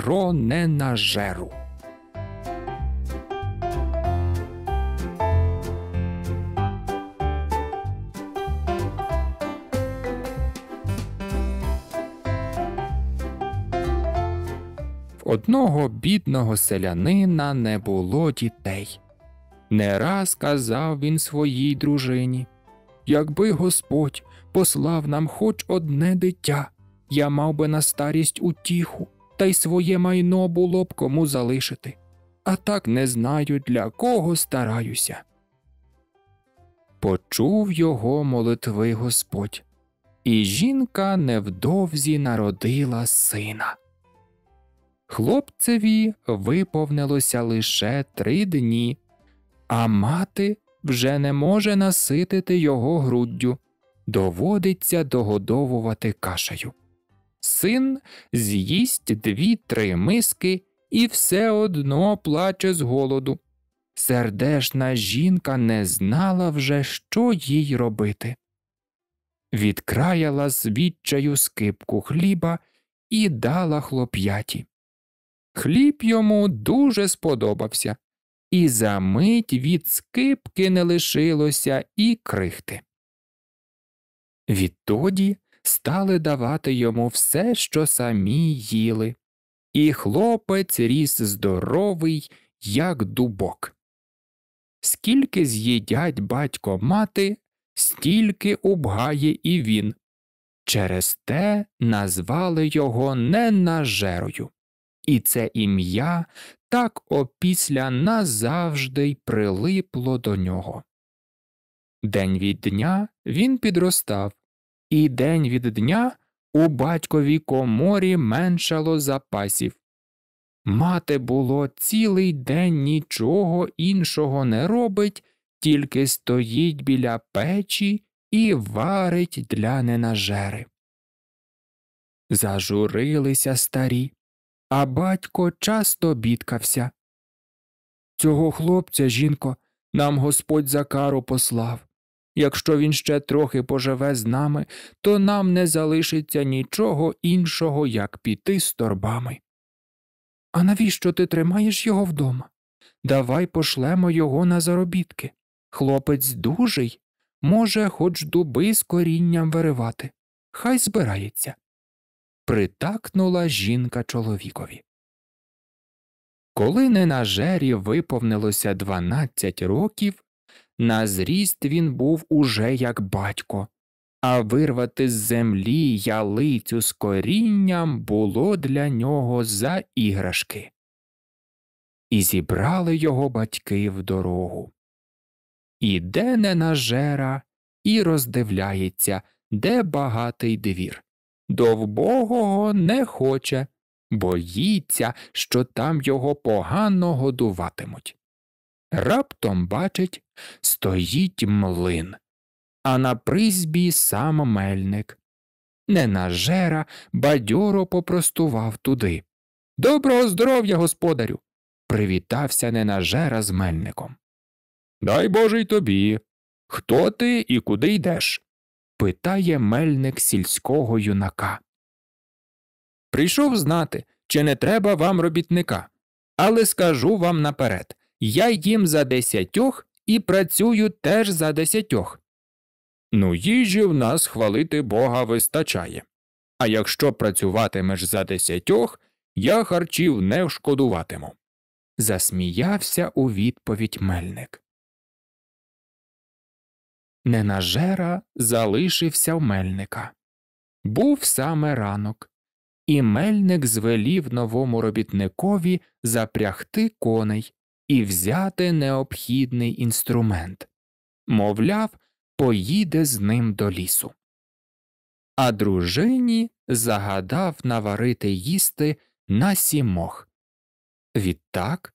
про ненажеру. Одного бідного селянина не було дітей. Не раз казав він своїй дружині Якби Господь послав нам хоч одне дитя, я мав би на старість утіху та й своє майно було б кому залишити, а так не знаю, для кого стараюся. Почув його молитви Господь, і жінка невдовзі народила сина. Хлопцеві виповнилося лише три дні, а мати вже не може наситити його груддю, доводиться догодовувати кашею. Син з'їсть дві-три миски і все одно плаче з голоду. Сердешна жінка не знала вже, що їй робити. Відкраяла звідчаю скипку хліба і дала хлоп'яті. Хліб йому дуже сподобався, і за мить від скипки не лишилося і крихти. Відтоді стали давати йому все, що самі їли. І хлопець ріс здоровий, як дубок. Скільки з'їдять батько мати, стільки убгає і він. Через те назвали його ненажерою. І це ім'я так опісля назавжди й прилипло до нього. День від дня він підростав, і день від дня у батьковій коморі меншало запасів. Мати, було, цілий день нічого іншого не робить, тільки стоїть біля печі і варить для ненажери. Зажурилися старі, а батько часто бідкався. Цього хлопця, жінко, нам господь за кару послав. Якщо він ще трохи поживе з нами, то нам не залишиться нічого іншого, як піти з торбами. А навіщо ти тримаєш його вдома? Давай пошлемо його на заробітки. Хлопець дужий, може, хоч дуби з корінням виривати. Хай збирається. Притакнула жінка чоловікові. Коли ненажері виповнилося дванадцять років, на зріст він був уже як батько, а вирвати з землі ялицю з корінням було для нього за іграшки. І зібрали його батьки в дорогу. Іде ненажера і роздивляється, де багатий двір. Довбогого не хоче, боїться, що там його погано годуватимуть. Раптом, бачить, стоїть млин, а на призбі сам мельник. Ненажера бадьоро попростував туди. Доброго здоров'я, господарю. привітався ненажера з мельником. Дай Боже й тобі. Хто ти і куди йдеш? питає мельник сільського юнака. Прийшов знати, чи не треба вам робітника, але скажу вам наперед я їм за десятьох і працюю теж за десятьох. Ну, їжі в нас хвалити Бога вистачає. А якщо працюватимеш за десятьох, я харчів не вшкодуватиму. Засміявся у відповідь мельник. Ненажера залишився в мельника. Був саме ранок, і мельник звелів новому робітникові запрягти коней, і взяти необхідний інструмент, мовляв, поїде з ним до лісу. А дружині загадав наварити їсти на сімох. Відтак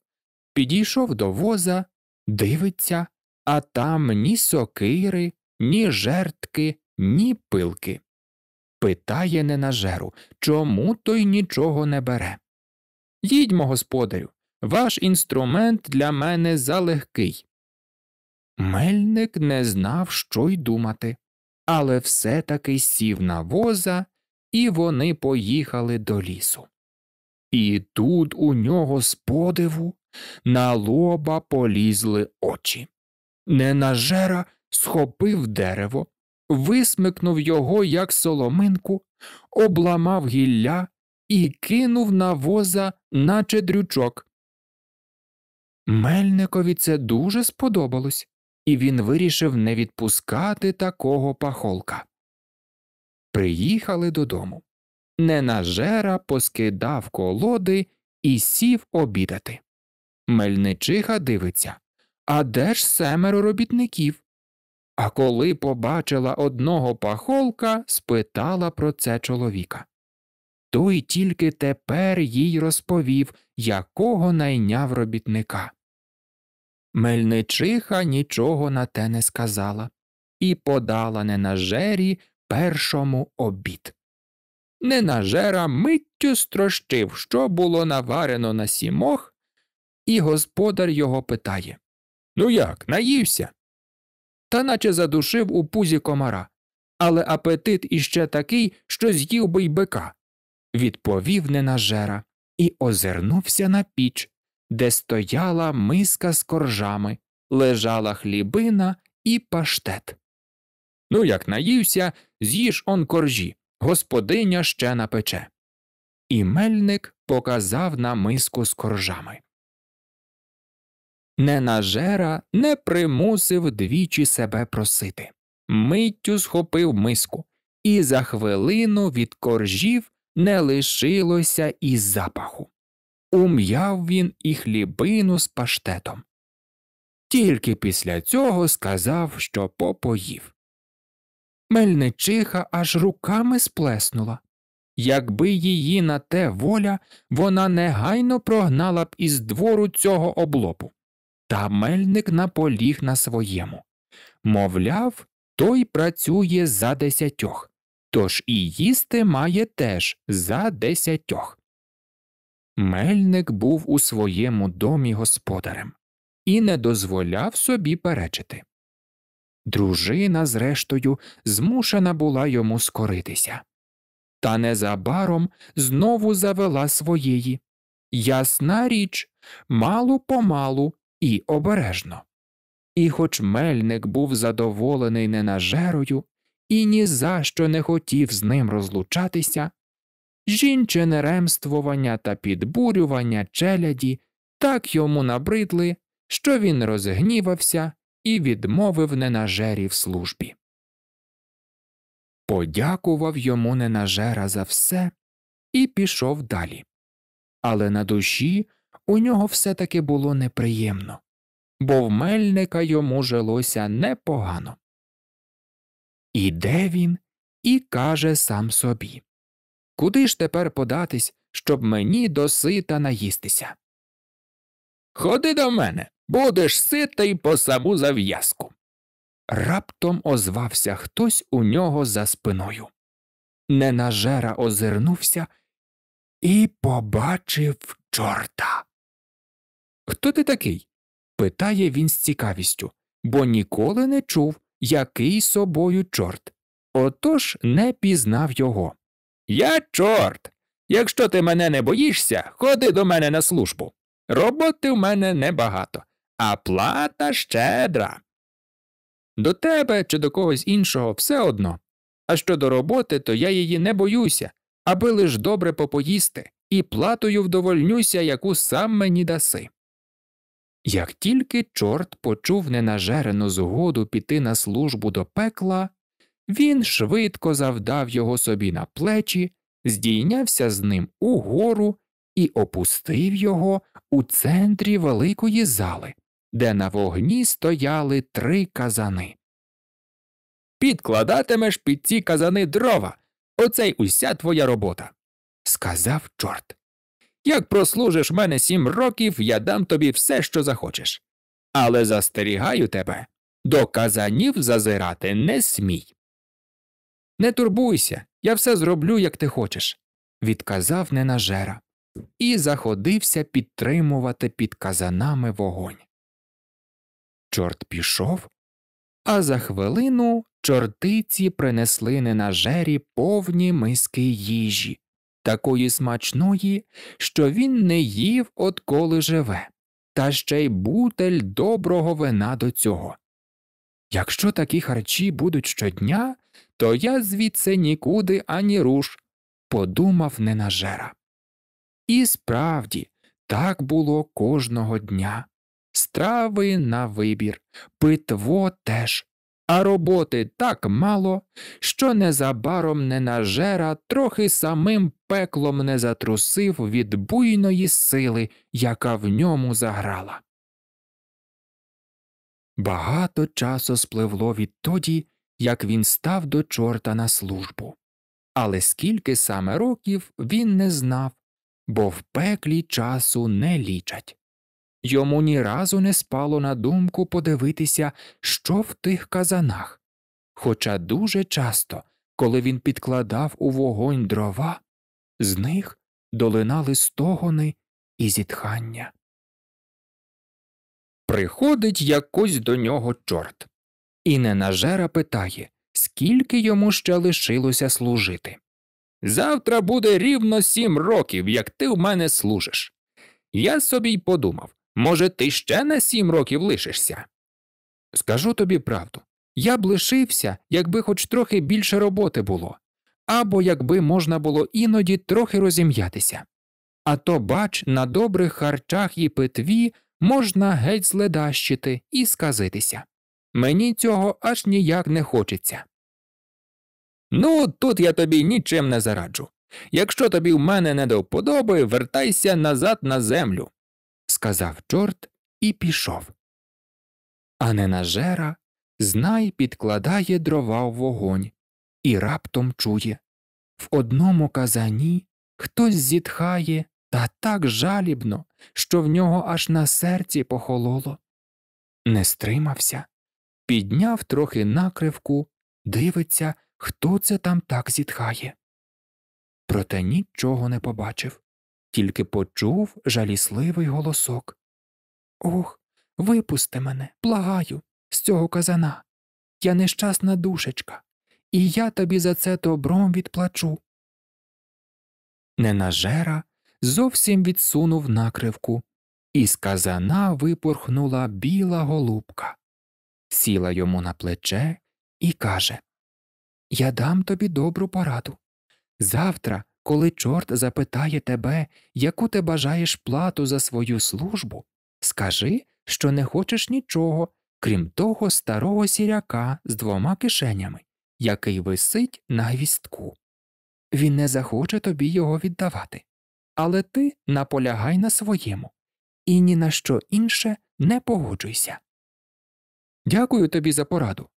підійшов до воза, дивиться, а там ні сокири, ні жертки, ні пилки. Питає ненажеру, чому той нічого не бере. Їдьмо, господарю, ваш інструмент для мене залегкий. Мельник не знав, що й думати, але все таки сів на воза, і вони поїхали до лісу. І тут у нього з подиву на лоба полізли очі. Ненажера схопив дерево, висмикнув його, як соломинку, обламав гілля і кинув на воза, наче дрючок. Мельникові це дуже сподобалось, і він вирішив не відпускати такого пахолка. Приїхали додому. Ненажера поскидав колоди і сів обідати. Мельничиха дивиться А де ж семеро робітників? А коли побачила одного пахолка, спитала про це чоловіка. Той тільки тепер їй розповів, якого найняв робітника. Мельничиха нічого на те не сказала і подала ненажері першому обід. Ненажера миттю строщив, що було наварено на сімох, і господар його питає Ну як, наївся? Та наче задушив у пузі комара. Але апетит іще такий, що з'їв би й бика. Відповів ненажера і озирнувся на піч де стояла миска з коржами, лежала хлібина і паштет. Ну, як наївся, з'їж он коржі, господиня ще напече. І мельник показав на миску з коржами. Ненажера не примусив двічі себе просити. Миттю схопив миску, і за хвилину від коржів не лишилося і запаху ум'яв він і хлібину з паштетом. Тільки після цього сказав, що попоїв. Мельничиха аж руками сплеснула. Якби її на те воля, вона негайно прогнала б із двору цього облопу. Та мельник наполіг на своєму. Мовляв, той працює за десятьох, тож і їсти має теж за десятьох. Мельник був у своєму домі господарем і не дозволяв собі перечити. Дружина, зрештою, змушена була йому скоритися. Та незабаром знову завела своєї. Ясна річ, малу помалу і обережно. І хоч мельник був задоволений ненажерою і ні за що не хотів з ним розлучатися, жінчине ремствування та підбурювання челяді так йому набридли, що він розгнівався і відмовив ненажері в службі. Подякував йому ненажера за все і пішов далі. Але на душі у нього все таки було неприємно, бо в мельника йому жилося непогано. Іде він і каже сам собі Куди ж тепер податись, щоб мені досита наїстися? Ходи до мене, будеш ситий по саму зав'язку. Раптом озвався хтось у нього за спиною. Ненажера озирнувся і побачив чорта. Хто ти такий? питає він з цікавістю, бо ніколи не чув, який собою чорт. Отож не пізнав його. Я чорт. Якщо ти мене не боїшся, ходи до мене на службу. Роботи в мене небагато, а плата щедра. До тебе чи до когось іншого все одно. А щодо роботи, то я її не боюся, аби лиш добре попоїсти, і платою вдовольнюся, яку сам мені даси. Як тільки чорт почув ненажерену згоду піти на службу до пекла, він швидко завдав його собі на плечі, здійнявся з ним угору і опустив його у центрі великої зали, де на вогні стояли три казани. Підкладатимеш під ці казани дрова. Оце й уся твоя робота, сказав чорт. Як прослужиш мене сім років, я дам тобі все, що захочеш. Але застерігаю тебе до казанів зазирати не смій. Не турбуйся, я все зроблю, як ти хочеш, відказав ненажера і заходився підтримувати під казанами вогонь. Чорт пішов, а за хвилину чортиці принесли ненажері повні миски їжі, такої смачної, що він не їв, отколи живе, та ще й бутель доброго вина до цього. Якщо такі харчі будуть щодня, то я звідси нікуди ані руш, подумав ненажера. І справді, так було кожного дня. Страви на вибір, питво теж, а роботи так мало, що незабаром ненажера трохи самим пеклом не затрусив від буйної сили, яка в ньому заграла. Багато часу спливло відтоді, як він став до чорта на службу. Але скільки саме років він не знав, бо в пеклі часу не лічать. Йому ні разу не спало на думку подивитися, що в тих казанах. Хоча дуже часто, коли він підкладав у вогонь дрова, з них долинали стогони і зітхання. Приходить якось до нього чорт. І ненажера питає, скільки йому ще лишилося служити. Завтра буде рівно сім років, як ти в мене служиш. Я собі й подумав може, ти ще на сім років лишишся? Скажу тобі правду я б лишився, якби хоч трохи більше роботи було, або якби можна було іноді трохи розім'ятися. А то, бач, на добрих харчах і питві можна геть зледащити і сказитися. Мені цього аж ніяк не хочеться. Ну, тут я тобі нічим не зараджу. Якщо тобі в мене не до вподоби, вертайся назад на землю, сказав чорт і пішов. А ненажера знай підкладає дрова в вогонь і раптом чує в одному казані хтось зітхає та так жалібно, що в нього аж на серці похололо. Не стримався, підняв трохи накривку, дивиться, хто це там так зітхає. Проте нічого не побачив, тільки почув жалісливий голосок Ох, випусти мене, благаю, з цього казана. Я нещасна душечка, і я тобі за це добром відплачу. Ненажера зовсім відсунув накривку, і з казана випорхнула біла голубка, сіла йому на плече і каже Я дам тобі добру пораду. Завтра, коли чорт запитає тебе, яку ти бажаєш плату за свою службу, скажи, що не хочеш нічого, крім того старого сіряка з двома кишенями, який висить на гвістку. Він не захоче тобі його віддавати але ти наполягай на своєму і ні на що інше не погоджуйся. Дякую тобі за пораду.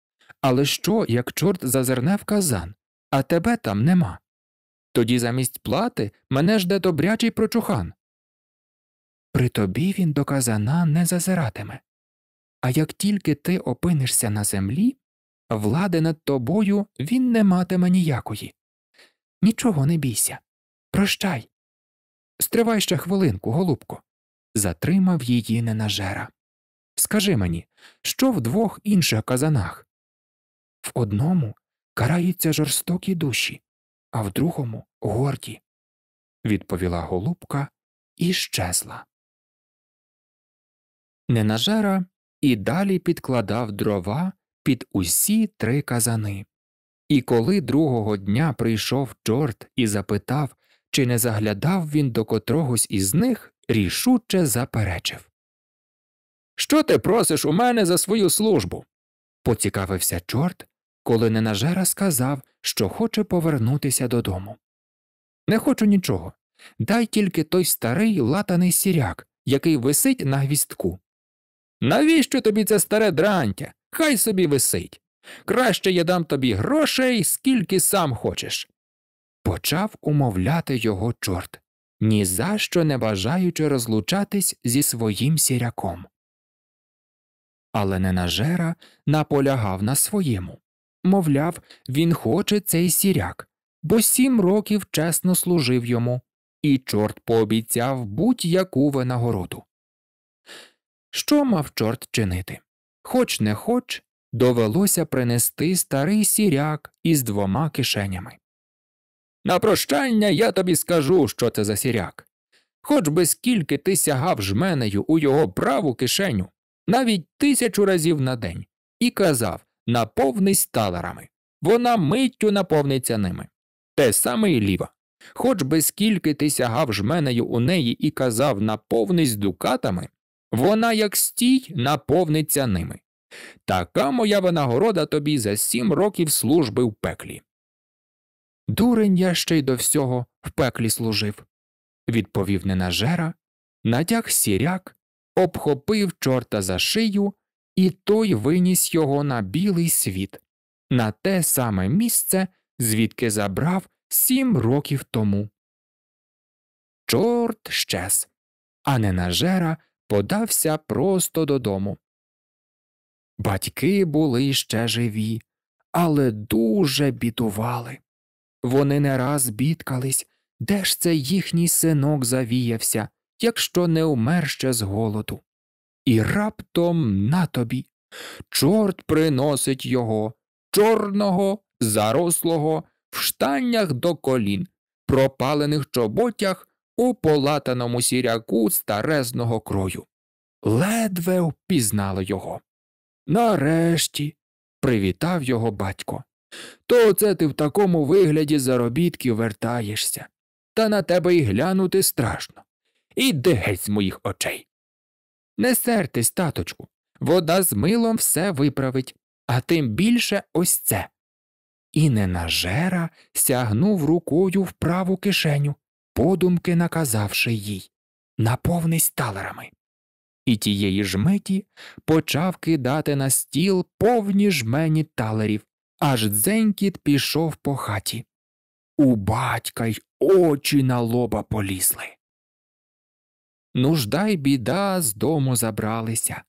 Але що, як чорт зазирне в казан, а тебе там нема? Тоді замість плати мене жде добрячий прочухан. При тобі він до казана не зазиратиме. А як тільки ти опинишся на землі, влади над тобою він не матиме ніякої. Нічого не бійся. Прощай, Стривай ще хвилинку, голубко, затримав її ненажера. Скажи мені, що в двох інших казанах? В одному караються жорстокі душі, а в другому горді, відповіла голубка і щезла. Ненажера і далі підкладав дрова під усі три казани. І коли другого дня прийшов чорт і запитав, чи не заглядав він до котрогось із них, рішуче заперечив. Що ти просиш у мене за свою службу? поцікавився чорт, коли ненажера сказав, що хоче повернутися додому. Не хочу нічого. Дай тільки той старий латаний сіряк, який висить на гвістку. Навіщо тобі це старе дрантя? Хай собі висить. Краще я дам тобі грошей, скільки сам хочеш почав умовляти його чорт, ні за що не бажаючи розлучатись зі своїм сіряком. Але ненажера наполягав на своєму мовляв, він хоче цей сіряк, бо сім років чесно служив йому, і чорт пообіцяв будь-яку винагороду. Що мав чорт чинити? Хоч не хоч, довелося принести старий сіряк із двома кишенями. На прощання я тобі скажу, що це за сіряк. Хоч би скільки ти сягав жменею у його праву кишеню, навіть тисячу разів на день, і казав наповнись талерами. Вона миттю наповниться ними. Те саме і ліва. Хоч би скільки ти сягав жменею у неї і казав наповнись дукатами, вона, як стій, наповниться ними. Така моя винагорода тобі за сім років служби в пеклі. Дурень я ще й до всього в пеклі служив, відповів ненажера, натяг сіряк, обхопив чорта за шию, і той виніс його на білий світ, на те саме місце, звідки забрав сім років тому. Чорт щез, а ненажера подався просто додому. Батьки були ще живі, але дуже бідували. Вони не раз бідкались, де ж це їхній синок завіявся, якщо не умер ще з голоду. І раптом на тобі. Чорт приносить його, чорного, зарослого, в штанях до колін, пропалених чоботях у полатаному сіряку старезного крою. Ледве впізнало його. Нарешті привітав його батько то оце ти в такому вигляді заробітки вертаєшся, та на тебе й глянути страшно. Іди геть з моїх очей. Не сертись, таточку, вода з милом все виправить, а тим більше ось це. І ненажера сягнув рукою в праву кишеню, подумки наказавши їй Наповнись талерами. І тієї ж миті почав кидати на стіл повні жмені талерів, аж дзенькіт пішов по хаті. У батька й очі на лоба полізли. Нужда й біда з дому забралися,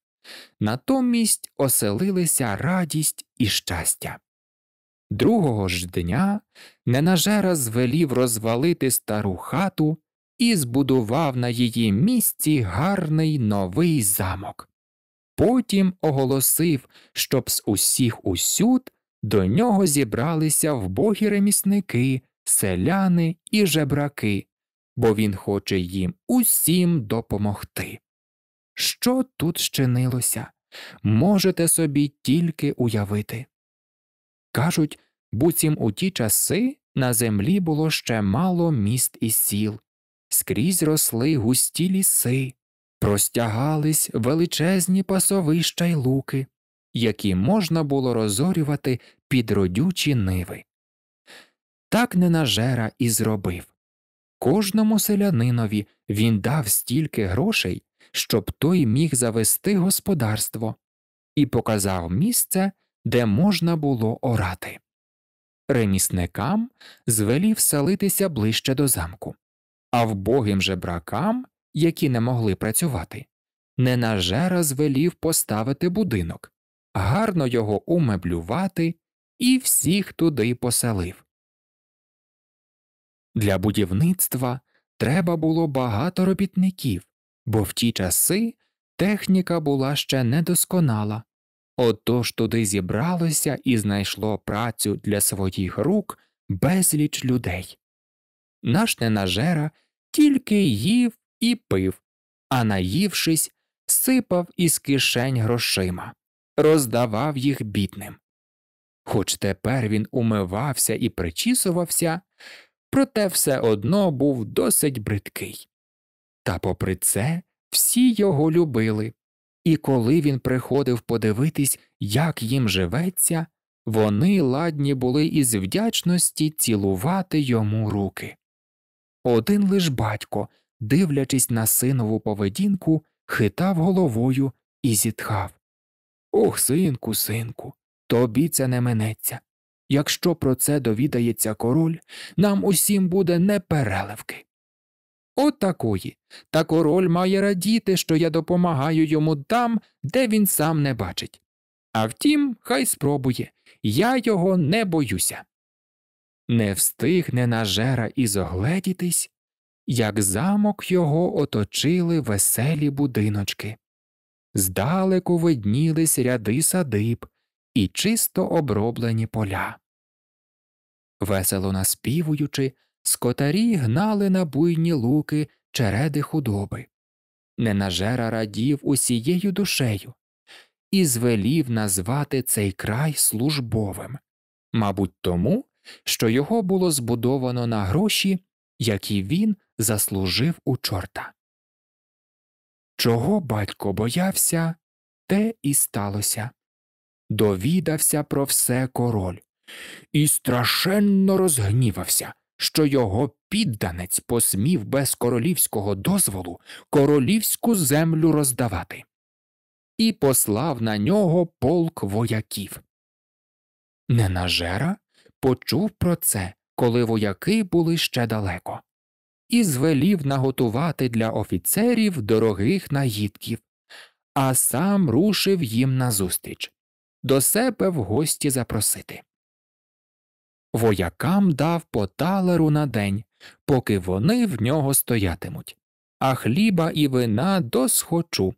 натомість оселилися радість і щастя. Другого ж дня ненажера звелів розвалити стару хату і збудував на її місці гарний новий замок. Потім оголосив, щоб з усіх усюд до нього зібралися вбогі ремісники, селяни і жебраки, бо він хоче їм усім допомогти. Що тут щинилося, можете собі тільки уявити. Кажуть, буцім у ті часи на землі було ще мало міст і сіл, скрізь росли густі ліси, простягались величезні пасовища й луки які можна було розорювати під родючі ниви. Так ненажера і зробив. Кожному селянинові він дав стільки грошей, щоб той міг завести господарство, і показав місце, де можна було орати. Ремісникам звелів селитися ближче до замку, а вбогим жебракам, які не могли працювати, ненажера звелів поставити будинок, гарно його умеблювати і всіх туди поселив. Для будівництва треба було багато робітників, бо в ті часи техніка була ще недосконала. Отож туди зібралося і знайшло працю для своїх рук безліч людей. Наш ненажера тільки їв і пив, а наївшись, сипав із кишень грошима, роздавав їх бідним. Хоч тепер він умивався і причісувався, проте все одно був досить бридкий. Та, попри це, всі його любили, і коли він приходив подивитись, як їм живеться, вони ладні були із вдячності цілувати йому руки. Один лиш батько, дивлячись на синову поведінку, хитав головою і зітхав. Ох, синку, синку, тобі це не минеться. Якщо про це довідається король, нам усім буде непереливки. От такої. Та король має радіти, що я допомагаю йому там, де він сам не бачить. А втім, хай спробує я його не боюся. Не встигне нажера ізогледітись, як замок його оточили веселі будиночки здалеку виднілись ряди садиб і чисто оброблені поля. Весело наспівуючи, скотарі гнали на буйні луки череди худоби. Ненажера радів усією душею і звелів назвати цей край службовим, мабуть, тому, що його було збудовано на гроші, які він заслужив у чорта. Чого батько боявся, те і сталося. Довідався про все король і страшенно розгнівався, що його підданець посмів без королівського дозволу королівську землю роздавати, і послав на нього полк вояків. Ненажера почув про це, коли вояки були ще далеко і звелів наготувати для офіцерів дорогих наїдків, а сам рушив їм назустріч до себе в гості запросити. Воякам дав по талеру на день, поки вони в нього стоятимуть, а хліба і вина досхочу.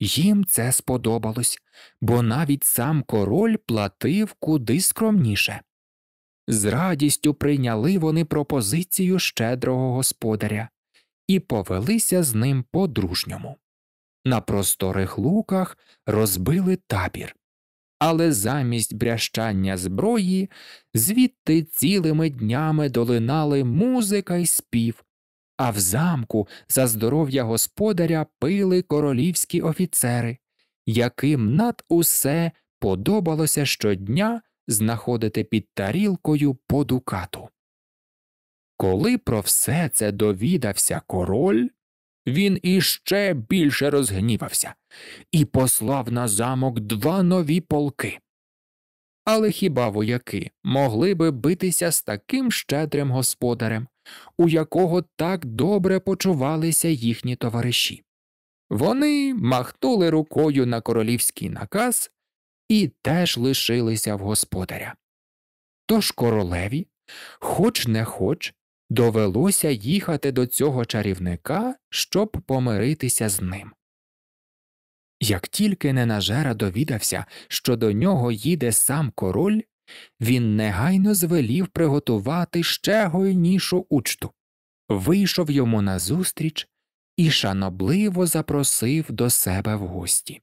Їм це сподобалось, бо навіть сам король платив куди скромніше. З радістю прийняли вони пропозицію щедрого господаря і повелися з ним по дружньому. На просторих луках розбили табір, але замість брящання зброї звідти цілими днями долинали музика й спів, а в замку за здоров'я господаря пили королівські офіцери, яким над усе подобалося щодня. Знаходити під тарілкою по дукату. Коли про все це довідався король, він іще більше розгнівався і послав на замок два нові полки. Але хіба вояки могли би битися з таким щедрим господарем, у якого так добре почувалися їхні товариші? Вони махнули рукою на королівський наказ і теж лишилися в господаря. Тож королеві, хоч не хоч, довелося їхати до цього чарівника, щоб помиритися з ним. Як тільки ненажера довідався, що до нього їде сам король, він негайно звелів приготувати ще гойнішу учту, вийшов йому назустріч і шанобливо запросив до себе в гості.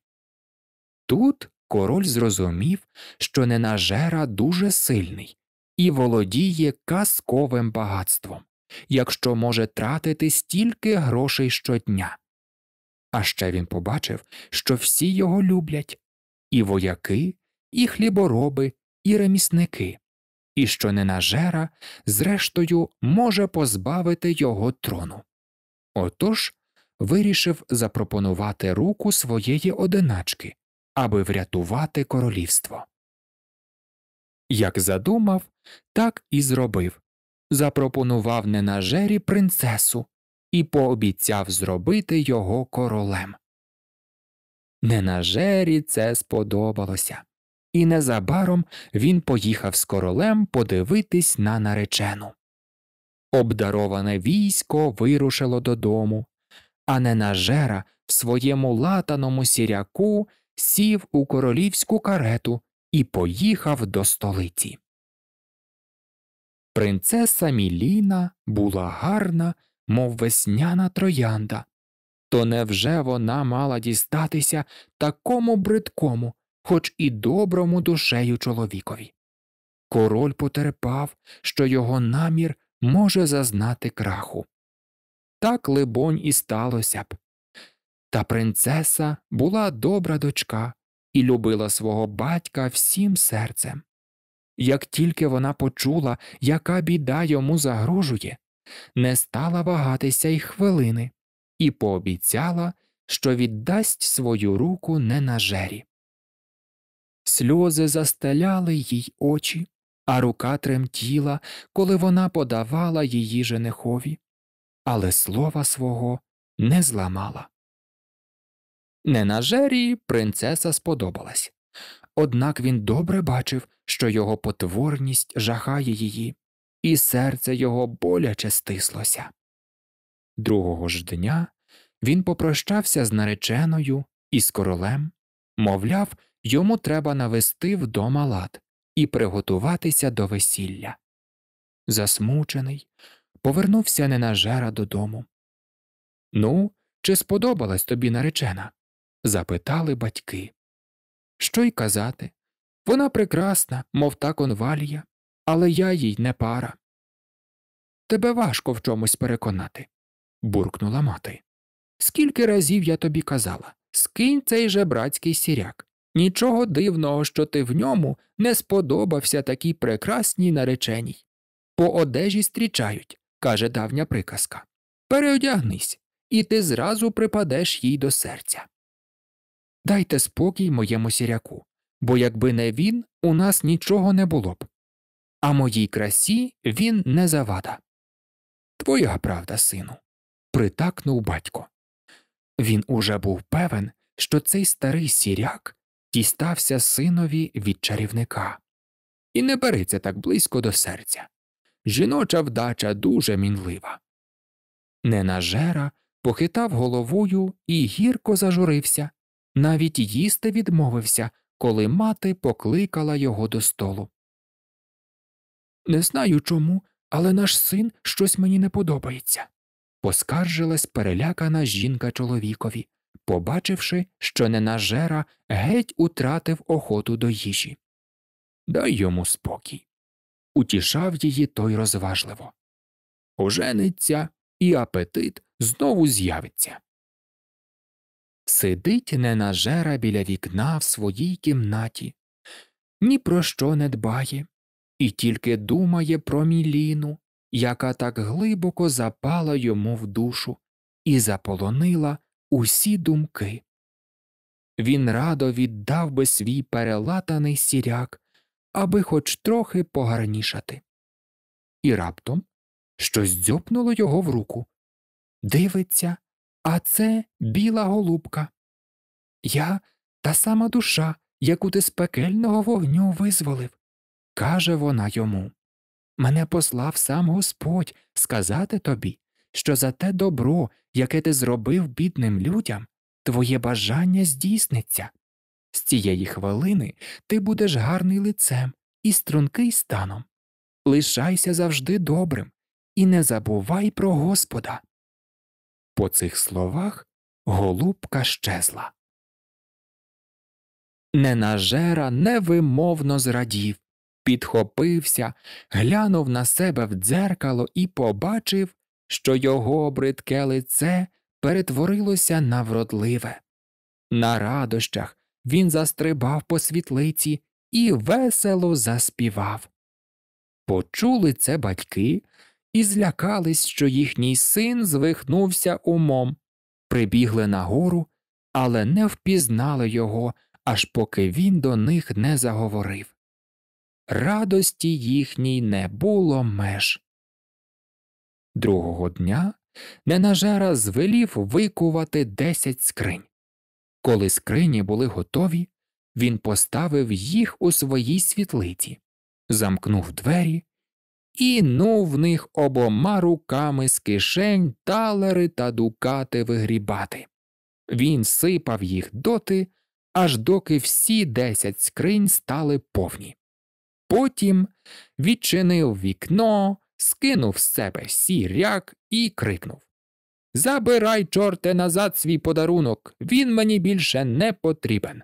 Тут король зрозумів, що ненажера дуже сильний і володіє казковим багатством, якщо може тратити стільки грошей щодня. А ще він побачив, що всі його люблять і вояки, і хлібороби, і ремісники, і що ненажера, зрештою, може позбавити його трону. Отож вирішив запропонувати руку своєї одиначки аби врятувати королівство. Як задумав, так і зробив запропонував ненажері принцесу і пообіцяв зробити його королем. Ненажері це сподобалося, і незабаром він поїхав з королем подивитись на наречену. Обдароване військо вирушило додому, а ненажера в своєму латаному сіряку сів у королівську карету і поїхав до столиці. Принцеса Міліна була гарна, мов весняна троянда. То невже вона мала дістатися такому бридкому, хоч і доброму душею чоловікові? Король потерпав, що його намір може зазнати краху. Так, либонь, і сталося б, та принцеса була добра дочка і любила свого батька всім серцем. Як тільки вона почула, яка біда йому загрожує, не стала вагатися й хвилини, і пообіцяла, що віддасть свою руку не на жері. Сльози застеляли їй очі, а рука тремтіла, коли вона подавала її женихові, але слова свого не зламала. Не Ненажері принцеса сподобалась, однак він добре бачив, що його потворність жахає її, і серце його боляче стислося. Другого ж дня він попрощався з нареченою і з королем, мовляв, йому треба навести вдома лад і приготуватися до весілля. Засмучений, повернувся ненажера додому. Ну, чи сподобалась тобі наречена? запитали батьки. Що й казати? Вона прекрасна, мов та конвалія, але я їй не пара. Тебе важко в чомусь переконати, буркнула мати. Скільки разів я тобі казала скинь цей же братський сіряк. Нічого дивного, що ти в ньому не сподобався такій прекрасній нареченій. По одежі стрічають, каже давня приказка. Переодягнись, і ти зразу припадеш їй до серця. Дайте спокій моєму сіряку, бо якби не він, у нас нічого не було б. А моїй красі він не завада. Твоя правда, сину, притакнув батько. Він уже був певен, що цей старий сіряк дістався синові від чарівника, і не береться так близько до серця. Жіноча вдача дуже мінлива. Ненажера похитав головою і гірко зажурився. Навіть їсти відмовився, коли мати покликала його до столу. Не знаю чому, але наш син щось мені не подобається, поскаржилась перелякана жінка чоловікові, побачивши, що ненажера геть утратив охоту до їжі. Дай йому спокій. Утішав її той розважливо. Ожениться і апетит знову з'явиться сидить ненажера біля вікна в своїй кімнаті, ні про що не дбає, і тільки думає про міліну, яка так глибоко запала йому в душу і заполонила усі думки. Він радо віддав би свій перелатаний сіряк, аби хоч трохи погарнішати. І раптом щось дзьопнуло його в руку. Дивиться, а це біла голубка. Я та сама душа, яку ти з пекельного вогню визволив, каже вона йому. Мене послав сам Господь сказати тобі, що за те добро, яке ти зробив бідним людям, твоє бажання здійсниться. З цієї хвилини ти будеш гарний лицем і стрункий станом. Лишайся завжди добрим і не забувай про Господа. По цих словах голубка щезла. Ненажера невимовно зрадів, підхопився, глянув на себе в дзеркало і побачив, що його бридке лице перетворилося на вродливе. На радощах він застрибав по світлиці і весело заспівав. Почули це батьки, і злякались, що їхній син звихнувся умом. Прибігли нагору, але не впізнали його, аж поки він до них не заговорив. Радості їхній не було меж. Другого дня ненажера звелів викувати десять скринь. Коли скрині були готові, він поставив їх у своїй світлиці, замкнув двері і ну в них обома руками з кишень талери та дукати вигрібати. Він сипав їх доти, аж доки всі десять скринь стали повні. Потім відчинив вікно, скинув з себе сіряк і крикнув Забирай, чорте, назад свій подарунок, він мені більше не потрібен.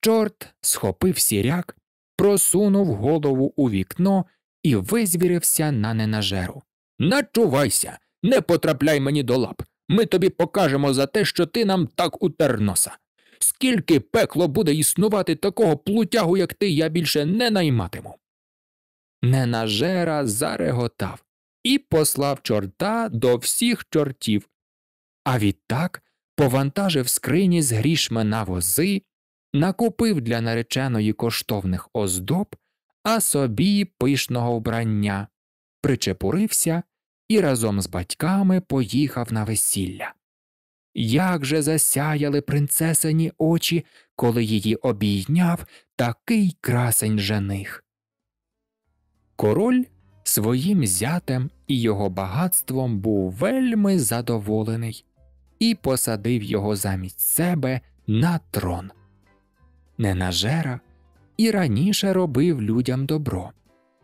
Чорт схопив сіряк, просунув голову у вікно і визвірився на ненажеру. Начувайся, не потрапляй мені до лап. Ми тобі покажемо за те, що ти нам так утер носа. Скільки пекло буде існувати такого плутягу, як ти, я більше не найматиму. Ненажера зареготав і послав чорта до всіх чортів. А відтак повантажив скрині з грішми на вози, накупив для нареченої коштовних оздоб а собі пишного вбрання, причепурився і разом з батьками поїхав на весілля. Як же засяяли принцесині очі, коли її обійняв такий красень жених. Король своїм зятем і його багатством був вельми задоволений і посадив його замість себе на трон. Ненажера і раніше робив людям добро,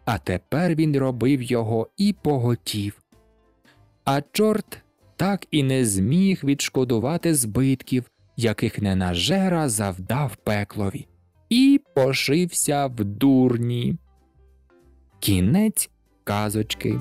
а тепер він робив його і поготів. А чорт так і не зміг відшкодувати збитків, яких ненажера завдав пеклові, і пошився в дурні. Кінець казочки.